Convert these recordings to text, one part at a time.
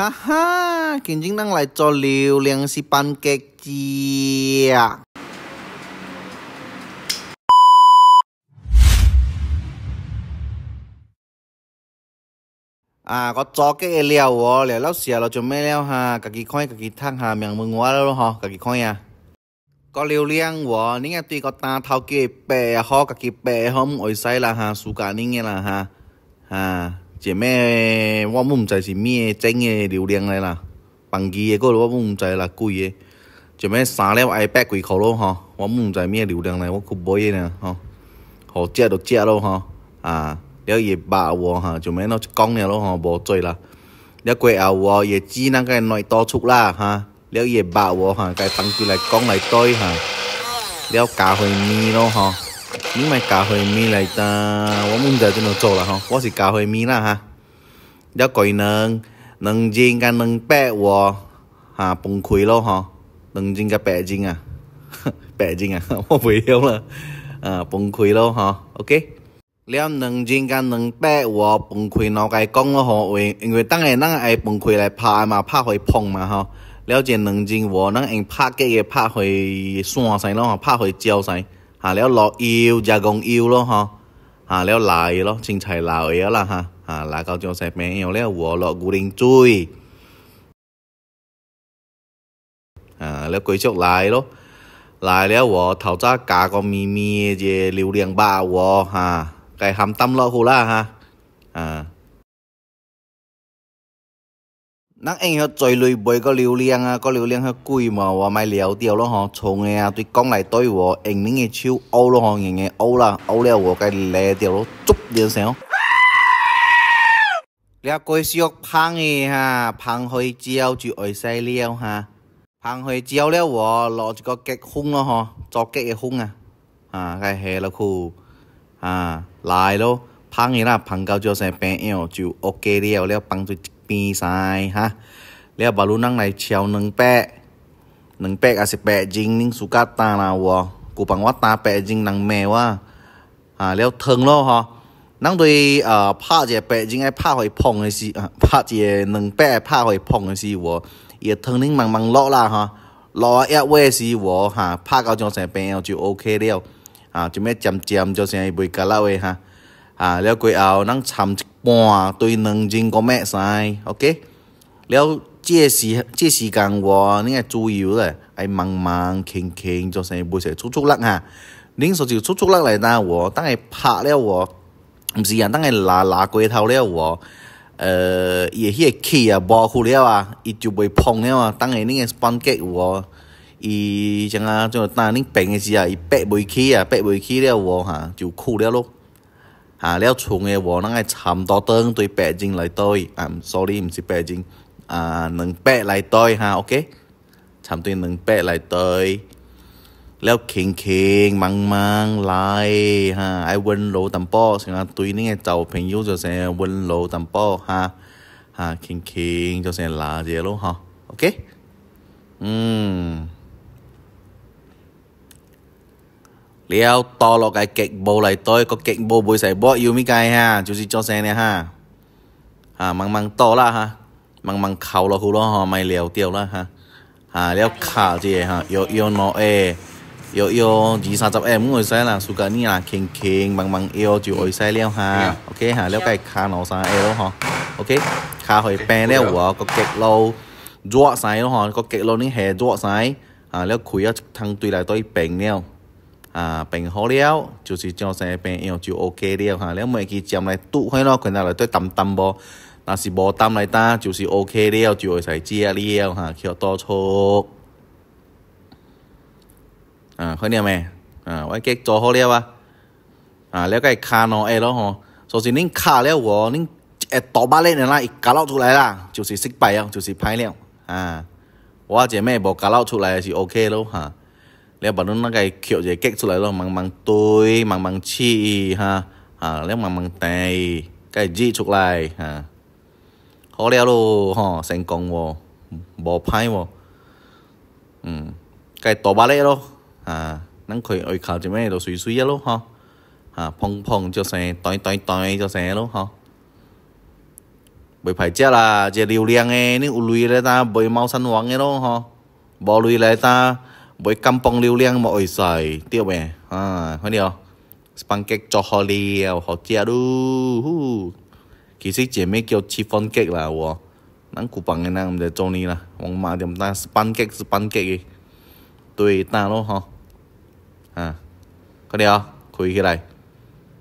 Ha ha, kiến chính đang lại cho liều liền si pancake chia. À, có chó cái liều ó, liều lóc xìa là chuẩn mê e leo hà, cả kỳ khói, cả kỳ thang hà, miệng mừng quá đâu hò, cả kỳ khói à. Có liều liêng ó, nín nghe tuy có ta thao kì bè hò, cả kỳ bè hôm, ổi say là ha, xú cả nín nghe là ha, hà. 就咩，我毋知是咩整个流量来啦，分期嘅嗰个我毋知啦，贵嘅，就咩三了挨百几块咯吼，我毋知咩流量来，我去买呢啊吼，好借就借咯吼，啊了夜白话哈，就咩我讲了咯吼，无在啦，了过后哦，也知啷个内多出啦哈，了夜白话哈，该放期来讲来对哈，了加啡面咯吼。你买咖啡米来哒，我们在在那做了哈，我是咖啡米啦哈。要两能能斤加能百我啊，哈崩溃了哈，能斤加百斤啊，百斤啊，我不要了。啊崩溃了哈，OK。了两斤加两百我崩溃，我该讲了哈，为因为当然咱爱崩溃来拍嘛，拍会碰嘛哈。了这两斤五，咱用拍鸡个拍会散些，拢哈拍会焦些。ฮะแล้วรออิวจะกงอิวแล้วฮะฮะแล้วลายแล้วชิงชัยลายแล้วละฮะฮะลายก็จะใส่แม่เอาแล้วหัวรอกูริงจุยฮะแล้วกุยชกลายแล้วลายแล้วหัวเท้าจ้ากาก็มีมีเจลิวเรียงบ่าวฮะไก่ทำตั้มรอคูล่าฮะอ่า nắng anh hết trời lười bơi có liều liang à có liều liang hết cùi mà và mai liều tiêu luôn hả? chồng nghe à, tôi con lại tôi của anh những nghe chiêu âu luôn hả? nghe nghe âu là âu liều của cái lè tiêu luôn chút điên xéo liều coi siêu phang nghe ha phang hơi chiêu chỉ ở xe liều ha phang hơi chiêu liều của lọ chỉ có cái hung luôn hả? cho cái hung à à cái hè là khu à lại luôn phang nghe là phang cao cho xe bé yêu chịu ok liều liều phang tôi 平三哈，了，巴鲁囊来跳两百，两百啊是百斤，你苏卡塔啦喎，库邦我打百斤能卖哇，啊了疼咯哈，咱对啊，拍一百斤诶，拍会胖的是，拍一两百爱拍会胖的是，话伊疼你慢慢落啦哈，落啊一尾是我，哈，拍到上成平后就 OK 了，啊，就咩渐渐，就先不会搞了喂哈。啊！了过后咱参一半对能蒸个咩事？OK？了这时这时间我你个猪油咧，系慢慢轻轻做成唔会成粗粗粒吓。您说就粗粗粒来，呢？我等下拍了，不是啊，等下拉拉过头了，我，呃，伊个气啊无去了啊，伊就未碰了啊。等下恁个分割有哦，伊怎啊？即系等你病嘅时啊，伊拔未起啊，拔未起了，我哈，就枯了咯。下了重嘅話，咱係參多燈對北京嚟對，啊，sorry 唔是北京，啊，能北嚟對嚇，OK，參對能北嚟對，แล้วเข่งเข่งมังมังไล่ฮะไอ้วนโลตัมป้อสินะตุยนี่ไงเจ้าเพลงยูจะเสียวนโลตัมป้อฮะฮะเข่งเข่งจะเสียลาเจโลฮะโอเคอืมเลี้ยวต่อหลอกไอเก่งโบไหลต้อยก็เก่งโบบุยใส่บ่อยู่ไม่ไกลฮะจูซีจอแซเนี่ยฮะฮะมังมังต่อละฮะมังมังเขาเราคูรอหอไม่เลี้ยวเตียวละฮะฮะเลี้ยวขาเจี๋ยฮะโยโยนอเอโยโยจีสามจับเอ็มงโอ้ยใส่ละสุกานี่ละเข่งเข่งบางบางเอวจูโอ้ยใส่เลี้ยวฮะโอเคฮะเลี้ยวไก่ขาหนอซาเอลวฮะโอเคขาหอยแปรเลี้ยวหัวก็เก็กเราจ้วไซแล้วฮะก็เก็กเรานี่แห่จ้วไซอ่ะเลี้ยวคุยทางตุยไหลต้อยเป่งเนี่ย啊，病好了，就是精神病样就 OK 了哈。了每期针来拄开咯，看到来对淡淡无，若是无淡来打，就是 OK 了，就会使食了哈，叫多错。啊，看见没？啊，我计做好了啊。啊，了解卡喏，哎咯吼，所以恁卡了我，恁一倒把恁啦，一夹漏出来啦，就是失败了，就是歹了啊。我姐妹无夹漏出来是 OK 咯哈。啊แล้วบัดนั้นไงเขียวใจเก๊กสุดเลยเรามังมังตุยมังมังชีฮะอ่าแล้วมังมังไตไก่จีชุกไลฮะเขาเรียกโลฮะเซงกงวะบ่อไพ่วะอืมไก่ตัวบาเล่โลอ่านั่งเคยเอาข่าวจะไม่เราสวยๆโลฮะอ่าพองพองจะใส่ต่อยต่อยต่อยจะใส่โลฮะ bởi phải chết là chỉ điều liêng ấy nếu lùi lại ta bởi mau săn hoang ấy đó hả bỏ lùi lại ta với kampong lưu liang mọi sợi tiêu mẹ à hoa điều pancake cho họ liều họ chia đu kỳ sĩ chỉ mấy kiểu chi phong cake là wo nắng cụ bằng cái năng để cho ni là mong mà điểm ta pancake pancake tùy ta luôn hả à có điều khui cái này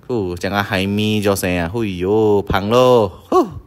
哦，将个海米叫啥？哎呦，胖喽！